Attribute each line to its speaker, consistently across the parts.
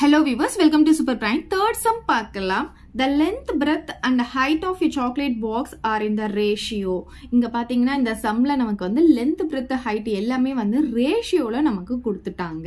Speaker 1: hello viewers welcome to super prime third sum பார்க்கலாம் the length breadth and height of you chocolate box are இந்த ratio இங்கே பார்த்தீங்கன்னா இந்த சம்மில் நமக்கு வந்து லென்த் பிரெத் ஹைட் எல்லாமே வந்து ரேஷியோவில் நமக்கு கொடுத்துட்டாங்க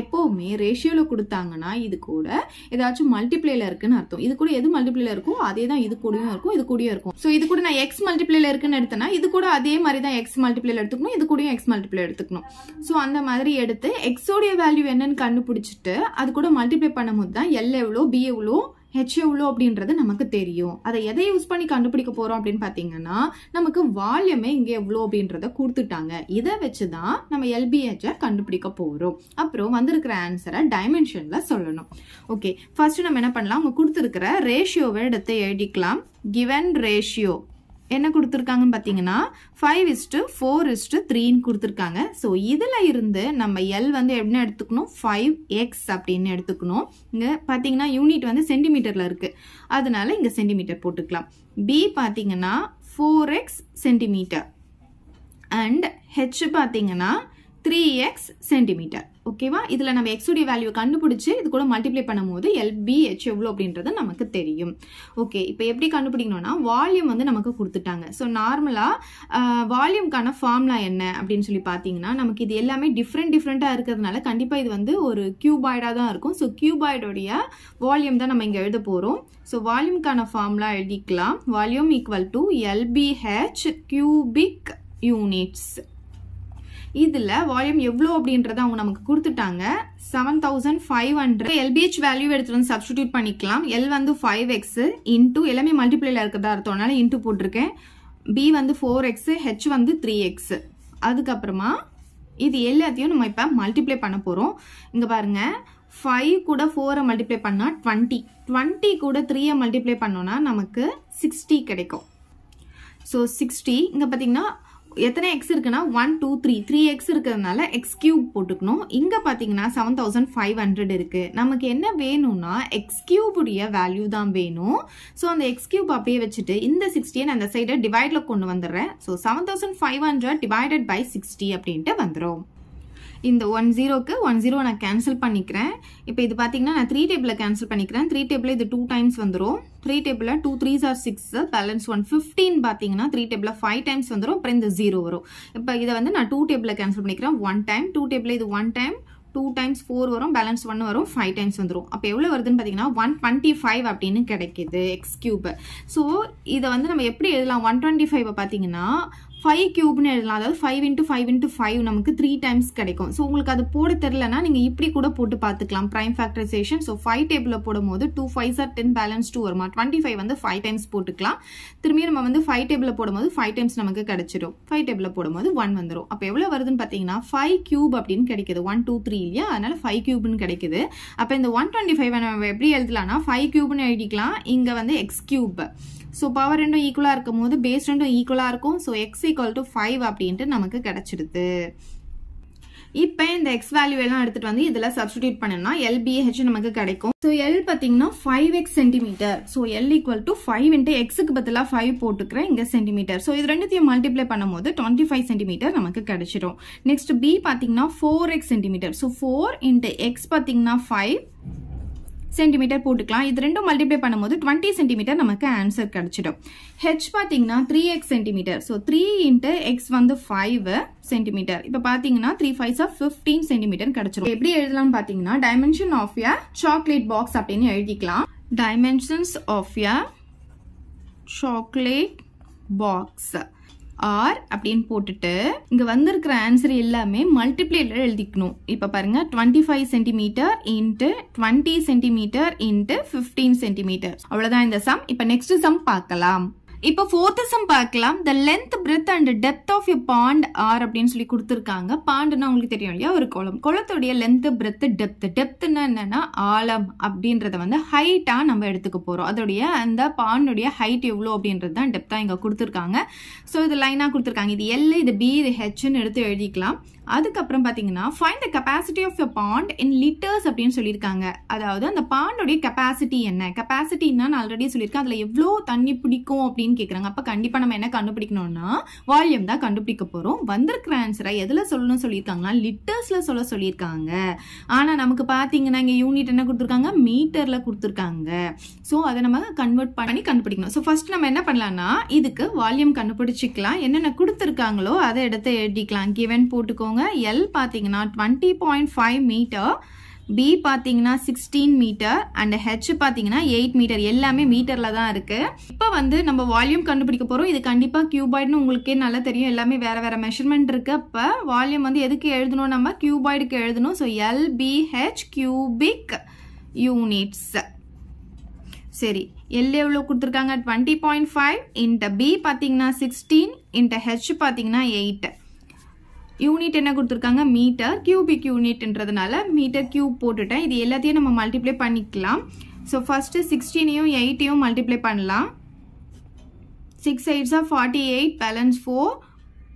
Speaker 1: எப்போவுமே ரேஷியோவில் கொடுத்தாங்கன்னா இது கூட ஏதாச்சும் மல்டிப்ளேல இருக்குன்னு அர்த்தம் இது கூட எது மல்டிப்ளேல இருக்கோ அதே தான் இது கூடயும் இருக்கும் இது கூடயும் இருக்கும் ஸோ இது கூட நான் எக்ஸ் மல்டிப்ளேல இருக்குன்னு எடுத்தேன்னா இது கூட அதே மாதிரி தான் எக்ஸ் மல்டிப்ளேல எடுத்துக்கணும் இது கூடயும் எக்ஸ் மல்டிப்ளே எடுத்துக்கணும் ஸோ அந்த மாதிரி எடுத்து எக்ஸோடைய வேல்யூ என்னன்னு கண்டுபிடிச்சிட்டு அது கூட மல்டிப்ளை பண்ணும்போது தான் எல் எவ்வளோ பி எவ்வளோ ஹெச் எவ்வளோ அப்படின்றது நமக்கு தெரியும் அதை எதை யூஸ் பண்ணி கண்டுபிடிக்க போகிறோம் அப்படின்னு பார்த்தீங்கன்னா நமக்கு வால்யூமே இங்கே எவ்வளோ அப்படின்றத கொடுத்துட்டாங்க இதை வச்சு தான் நம்ம எல்பிஹெச்சை கண்டுபிடிக்க போகிறோம் அப்புறம் வந்திருக்கிற ஆன்சரை டைமென்ஷனில் சொல்லணும் ஓகே ஃபர்ஸ்ட் நம்ம என்ன பண்ணலாம் அவங்க கொடுத்துருக்கிற ரேஷியோவை எடுத்து எழுதிக்கலாம் கிவன் ரேஷியோ என்ன கொடுத்துருக்காங்கன்னு பார்த்தீங்கன்னா ஃபைவ் இஸ்ட்டு ஃபோர் இஸ்ட்டு த்ரீன்னு கொடுத்துருக்காங்க ஸோ இதில் இருந்து நம்ம எல் வந்து எப்படின்னு எடுத்துக்கணும் ஃபைவ் எக்ஸ் அப்படின்னு எடுத்துக்கணும் இங்கே பார்த்தீங்கன்னா யூனிட் வந்து சென்டிமீட்டரில் இருக்குது அதனால இங்கே சென்டிமீட்டர் போட்டுக்கலாம் பி பார்த்தீங்கன்னா four X centimetre and H பார்த்தீங்கன்னா த்ரீ எக்ஸ் சென்டிமீட்டர் ஓகேவா இதில் நம்ம எக்ஸுடைய வேல்யூ கண்டுபிடிச்சி இது கூட மல்டிப்ளை பண்ணும்போது எல்பிஹெச் எவ்வளோ அப்படின்றது நமக்கு தெரியும் ஓகே இப்போ எப்படி கண்டுபிடிக்கணும்னா வால்யூம் வந்து நமக்கு கொடுத்துட்டாங்க ஸோ நார்மலாக வால்யூம்க்கான ஃபார்ம்லாம் என்ன அப்படின்னு சொல்லி பார்த்தீங்கன்னா நமக்கு இது எல்லாமே டிஃப்ரெண்ட் டிஃப்ரெண்ட்டாக இருக்கிறதுனால கண்டிப்பாக இது வந்து ஒரு கியூபாய்டாக தான் இருக்கும் ஸோ கியூபாய்டோடைய வால்யூம் தான் நம்ம இங்கே எழுத போகிறோம் ஸோ வால்யூம்க்கான ஃபார்ம்லாம் எழுதிக்கலாம் volume equal to LBH cubic units இதில் வால்யூம் எவ்வளோ அப்படின்றத அவங்க நமக்கு கொடுத்துட்டாங்க seven thousand five hundred LBH value எடுத்துகிட்டு வந்து சப்ஸ்டியூட் பண்ணிக்கலாம் எல் வந்து ஃபைவ் எக்ஸு இன்டூ எல்லாமே மல்டிப்ளைல இருக்கிறதா அர்த்தம்னால இன்டூ போட்டிருக்கேன் பி வந்து ஃபோர் எக்ஸு ஹெச் வந்து த்ரீ எக்ஸு அதுக்கப்புறமா இது எல்லாத்தையும் நம்ம இப்போ மல்டிப்ளை பண்ண போகிறோம் இங்கே பாருங்கள் ஃபைவ் கூட ஃபோரை மல்டிப்ளை பண்ணால் டுவெண்ட்டி டுவெண்ட்டி கூட த்ரீயை மல்டிப்ளை பண்ணோன்னா நமக்கு சிக்ஸ்டி கிடைக்கும் ஸோ சிக்ஸ்டி இங்கே பார்த்தீங்கன்னா எத்தனை எக்ஸ் இருக்குன்னா one two three three X இருக்கிறதுனால எக்ஸ் கியூப் போட்டுக்கணும் இங்கே பார்த்தீங்கன்னா செவன் தௌசண்ட் ஃபைவ் ஹண்ட்ரட் இருக்குது நமக்கு என்ன வேணும்னா எக்ஸ் கியூபுடைய வேல்யூ தான் வேணும் ஸோ அந்த எக்ஸ் கியூப் அப்படியே வச்சுட்டு இந்த சிக்ஸ்டியை நான் அந்த சைடை டிவைடில் கொண்டு வந்துடுறேன் so seven thousand five hundred divided by sixty அப்படின்ட்டு வந்துடும் இந்த ஒன் ஜீரோக்கு ஒன் ஜீரோ நான் கேன்சல் பண்ணிக்கிறேன் இப்போ இது பார்த்தீங்கன்னா நான் த்ரீ டேபிளில் கேன்சல் பண்ணிக்கிறேன் த்ரீ டேபிளில் இது டூ டைம்ஸ் வந்துடும் த்ரீ டேபிளில் two three are six balance one fifteen பார்த்தீங்கன்னா த்ரீ டேபிளில் ஃபைவ் டைம்ஸ் வந்துடும் அப்புறம் இந்த ஜீரோ வரும் இப்போ இதை வந்து நான் டூ டேபிளில் கேன்சல் பண்ணிக்கிறேன் ஒன் டைம் டூ டேபிளில் இது one time two times four வரும் பேலன்ஸ் ஒன்று வரும் ஃபைவ் டைம்ஸ் வந்துடும் அப்போ எவ்வளோ வருதுன்னு பார்த்தீங்கன்னா ஒன் டுவெண்ட்டி ஃபைவ் அப்படின்னு கிடைக்கிது எக்ஸ் ஸோ இதை வந்து நம்ம எப்படி எழுதலாம் ஒன் டுவெண்ட்டி ஃபைவை பார்த்தீங்கன்னா ஃபைவ் கியூப்னு எழுதலாம் அதாவது five into five into five நமக்கு த்ரீ டைம்ஸ் கிடைக்கும் ஸோ உங்களுக்கு அது போட தெரிலனா நீங்கள் இப்படி கூட போட்டு பார்த்துக்கலாம் ப்ரைம் ஃபேக்டரைசேஷன் ஸோ ஃபைவ் டேபிளில் போடும் போது two five sir ten balance two வருமா டுவெண்ட்டி ஃபைவ் வந்து ஃபைவ் டைம்ஸ் போட்டுக்கலாம் திரும்பி நம்ம வந்து ஃபைவ் டேபிளில் போடும்போது ஃபைவ் டைம்ஸ் நமக்கு கிடைச்சிடும் ஃபைவ் டேபிளில் போடும்போது ஒன் வந்துடும் அப்போ எவ்வளோ வருதுன்னு பார்த்தீங்கன்னா ஃபைவ் கியூப் அப்படின்னு கிடைக்கிது ஒன் டூ த்ரீ இல்லையா அதனால் ஃபைவ் கியூப்னு கிடைக்குது அப்போ இந்த ஒன் டுவெண்ட்டி ஃபைவ் நம்ம எப்படி எழுதலாம்னா ஃபைவ் கியூப்னு எழுதிக்கலாம் இங்கே வந்து எக்ஸ் கியூப் ஸோ பவர் ரெண்டும் ஈக்குவலாக இருக்கும் போது பேஸ் ரெண்டும் ஈக்குவலாக இருக்கும் so X equal to five அப்படின்ட்டு நமக்கு கிடச்சிடுது இப்போ இந்த எக்ஸ் வேல்யூ எல்லாம் எடுத்துட்டு வந்து இதில் சப்ஸ்டியூட் பண்ணோம்னா எல்பிஹெச் நமக்கு கிடைக்கும் ஸோ எல் பார்த்தீங்கன்னா five X centimetre so L equal to five into எக்ஸுக்கு பதிலாக ஃபைவ் போட்டுக்கிறேன் இங்கே சென்டிமீட்டர் ஸோ இது ரெண்டுத்தையும் மல்டிப்ளை பண்ணும்போது டுவெண்ட்டி ஃபைவ் சென்டிமீட்டர் நமக்கு கிடைச்சிடும் நெக்ஸ்ட் பி பார்த்தீங்கன்னா four X centimetre so four into x பார்த்தீங்கன்னா ஃபைவ் சென்டிமீட்டர் போட்டுக்கலாம் இது ரெண்டும் மல்டிப்ளை பண்ணும்போது டுவெண்ட்டி சென்டிமீட்டர் நமக்கு ஆன்சர் கிடைச்சிடும் ஹெச் பார்த்தீங்கன்னா three X centimetre so three into x வந்து ஃபைவ் சென்டிமீட்டர் இப்போ பார்த்தீங்கன்னா three five of fifteen centimetre கிடைச்சிடும் எப்படி எழுதலாம்னு பார்த்தீங்கன்னா dimension of a chocolate box அப்படின்னு எழுதிக்கலாம் dimensions of a chocolate box are அப்படின்னு போட்டுட்டு இங்க வந்திருக்கிற ஆன்சர் எல்லாமே மல்டிப்ளேல எழுதிக்கணும் இப்ப பாருங்க twenty five centimetre into twenty centimetre into fifteen centimetre அவ்வளவுதான் இந்த சம் இப்ப நெக்ஸ்ட் சம் பார்க்கலாம் இப்போ ஃபோர்த்தசம் பார்க்கலாம் the length breadth and depth of a pond are அப்படின்னு சொல்லி கொடுத்துருக்காங்க பாண்டுன்னா உங்களுக்கு தெரியும் இல்லையா ஒரு குளம் குளத்துடைய லென்த் பிரெத் டெப்த் டெப்த்னா என்னன்னா ஆழம் அப்படின்றத வந்து ஹைட்டாக நம்ம எடுத்துக்க போகிறோம் அதோடைய அந்த பாண்டுடைய ஹைட் எவ்வளோ அப்படின்றது தான் டெப்த்தாக இங்கே கொடுத்துருக்காங்க ஸோ இது லைனாக கொடுத்துருக்காங்க இது எல் இது பி இது ஹெச்னு எடுத்து எழுதிக்கலாம் அதுக்கப்புறம் பார்த்தீங்கன்னா find the capacity of the pond in litres அப்படின்னு சொல்லியிருக்காங்க அதாவது அந்த பாண்டோடைய கெப்பாசிட்டி என்ன கெப்பாசிட்டின்னா நான் ஆல்ரெடி சொல்லியிருக்கேன் அதில் எவ்வளோ தண்ணி பிடிக்கும் அப்படின்னு கேட்குறாங்க அப்போ கண்டிப்பாக நம்ம என்ன கண்டுபிடிக்கணும்னா வால்யூம் தான் கண்டுபிடிக்க போகிறோம் வந்திருக்கிற ஆன்சரை எதில் சொல்லணும்னு சொல்லியிருக்காங்கன்னா லிட்டர்ஸில் சொல்ல சொல்லியிருக்காங்க ஆனால் நமக்கு பார்த்தீங்கன்னா இங்கே யூனிட் என்ன கொடுத்துருக்காங்க மீட்டரில் கொடுத்துருக்காங்க ஸோ அதை நம்ம கன்வெர்ட் பண்ணி கண்டுபிடிக்கணும் ஸோ ஃபஸ்ட் நம்ம என்ன பண்ணலாம்னா இதுக்கு வால்யூம் கண்டுபிடிச்சிக்கலாம் என்னென்ன கொடுத்துருக்காங்களோ அதை எடுத்து எழுதிக்கலாம் கிவன் போட்டுக்கோங்க பண்ணிக்கோங்க எல் பார்த்தீங்கன்னா twenty point five metre B பார்த்தீங்கன்னா சிக்ஸ்டீன் மீட்டர் அண்ட் ஹெச் பார்த்தீங்கன்னா எயிட் மீட்டர் எல்லாமே மீட்டரில் தான் இருக்குது இப்போ வந்து நம்ம வால்யூம் கண்டுபிடிக்க போகிறோம் இது கண்டிப்பாக கியூபாய்டுன்னு உங்களுக்கே நல்லா தெரியும் எல்லாமே வேறு வேறு மெஷர்மெண்ட் இருக்குது அப்போ வால்யூம் வந்து எதுக்கு எழுதணும் நம்ம கியூபாய்டுக்கு எழுதணும் so L B H cubic units சரி எல் எவ்வளோ கொடுத்துருக்காங்க twenty point five into B பார்த்தீங்கன்னா சிக்ஸ்டீன் இன்ட்ட ஹெச் பார்த்தீங்கன்னா எயிட்டு யூனிட் என்ன கொடுத்துருக்காங்க மீட்டர் கியூபிக் யூனிட்ன்றதுனால மீட்டர் கியூப் போட்டுட்டேன் இது எல்லாத்தையும் நம்ம மல்டிப்ளை பண்ணிக்கலாம் ஸோ ஃபஸ்ட்டு சிக்ஸ்டீனையும் எயிட்டையும் மல்டிப்ளை பண்ணலாம் சிக்ஸ் எயிட்ஸாக forty eight balance four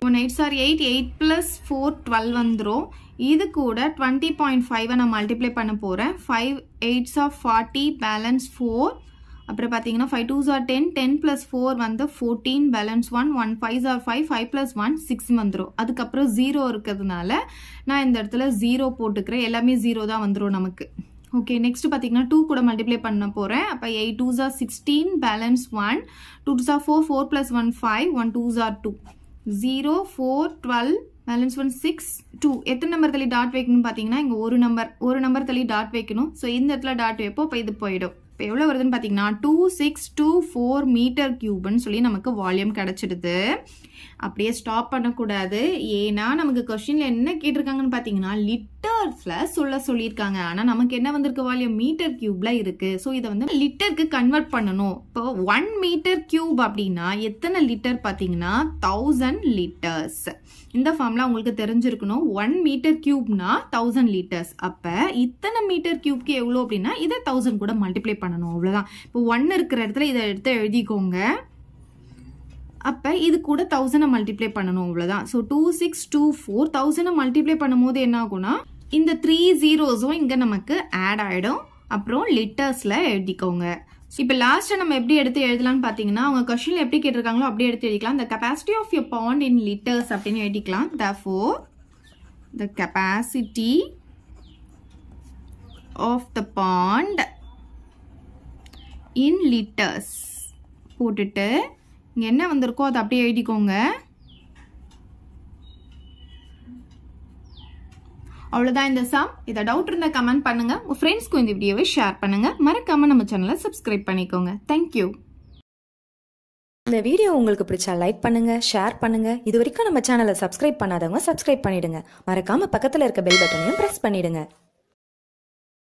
Speaker 1: one eight are eight eight plus four twelve வந்துடும் இது கூட டுவெண்ட்டி பாயிண்ட் ஃபைவை நான் மல்டிப்ளை பண்ண போகிறேன் five eights of forty balance four அப்புறம் பார்த்தீங்கன்னா five twos are ten ten plus four வந்து fourteen balance one one five are five five plus one six வந்துடும் அதுக்கப்புறம் ஜீரோ இருக்கிறதுனால நான் இந்த இடத்துல ஜீரோ போட்டுக்கிறேன் எல்லாமே ஜீரோ தான் வந்துடும் நமக்கு ஓகே நெக்ஸ்ட் பார்த்தீங்கன்னா டூ கூட மல்டிப்ளை பண்ண போகிறேன் அப்போ eight two are sixteen balance one two two are four four plus one five one two are two zero four twelve balance one six two எத்தனை நம்பர் தள்ளி டாட் வைக்கணும்னு பார்த்தீங்கன்னா இங்கே ஒரு நம்பர் ஒரு நம்பர் தள்ளி டாட் வைக்கணும் ஸோ இந்த இடத்துல டாட் வைப்போம் அப்போ இது போயிடும் இப்போ எவ்வளோ வருதுன்னு பார்த்தீங்கன்னா two six two four metre கியூப்னு சொல்லி நமக்கு வால்யூம் கிடச்சிடுது அப்படியே ஸ்டாப் பண்ணக்கூடாது ஏன்னா நமக்கு கொஷினில் என்ன கேட்டிருக்காங்கன்னு பார்த்தீங்கன்னா லிட்டர்ஸில் சொல்ல சொல்லியிருக்காங்க ஆனால் நமக்கு என்ன வந்திருக்கு வால்யூம் மீட்டர் கியூப்ல இருக்குது ஸோ இதை வந்து லிட்டருக்கு கன்வெர்ட் பண்ணணும் இப்போ ஒன் மீட்டர் கியூப் அப்படின்னா எத்தனை லிட்டர் பார்த்தீங்கன்னா தௌசண்ட் லிட்டர்ஸ் இந்த ஃபார்ம்லாம் உங்களுக்கு தெரிஞ்சிருக்கணும் ஒன் மீட்டர் கியூப்னா தௌசண்ட் லிட்டர்ஸ் அப்போ இத்தனை மீட்டர் கியூப்க்கு எவ்வளோ அப்படின்னா இதை தௌசண்ட் கூட மல்டிப்ளை பண்ணணும் அவ்வளோதான் இப்போ ஒன் இருக்கிற இடத்துல இதை எடுத்து எழுதிக்கோங்க அப்போ இது கூட தௌசண்டை மல்டிப்ளை பண்ணணும் அவ்வளோதான் so two six two four தௌசண்டை மல்டிப்ளை பண்ணும்போது என்ன ஆகும்னா இந்த த்ரீ ஜீரோஸும் இங்கே நமக்கு ஆட் ஆகிடும் அப்புறம் லிட்டர்ஸில் எழுதிக்கோங்க இப்போ லாஸ்ட்டை நம்ம எப்படி எடுத்து எழுதலாம்னு பார்த்தீங்கன்னா அவங்க கொஷினில் எப்படி கேட்டிருக்காங்களோ அப்படியே எடுத்து எழுதிக்கலாம் the capacity of your pond in litres அப்படின்னு எழுதிக்கலாம் therefore the capacity of the pond in litres போட்டுட்டு இங்கே என்ன வந்திருக்கோ அதை அப்படியே எழுதிக்கோங்க அவ்வளோதான் இந்த சாம் இதை டவுட் இருந்தால் கமெண்ட் பண்ணுங்கள் உங்கள் ஃப்ரெண்ட்ஸ்க்கும் இந்த வீடியோவை ஷேர் பண்ணுங்கள் மறக்காமல் நம்ம சேனலை சப்ஸ்கிரைப் பண்ணிக்கோங்க தேங்க்யூ இந்த வீடியோ உங்களுக்கு பிடிச்சா லைக் பண்ணுங்கள் ஷேர் பண்ணுங்கள் இது வரைக்கும் நம்ம சேனலை சப்ஸ்கிரைப் பண்ணாதவங்க சப்ஸ்கிரைப் பண்ணிவிடுங்க மறக்காமல் பக்கத்தில் இருக்க பெல் பட்டனையும் ப்ரெஸ் பண்ணிவிடுங்க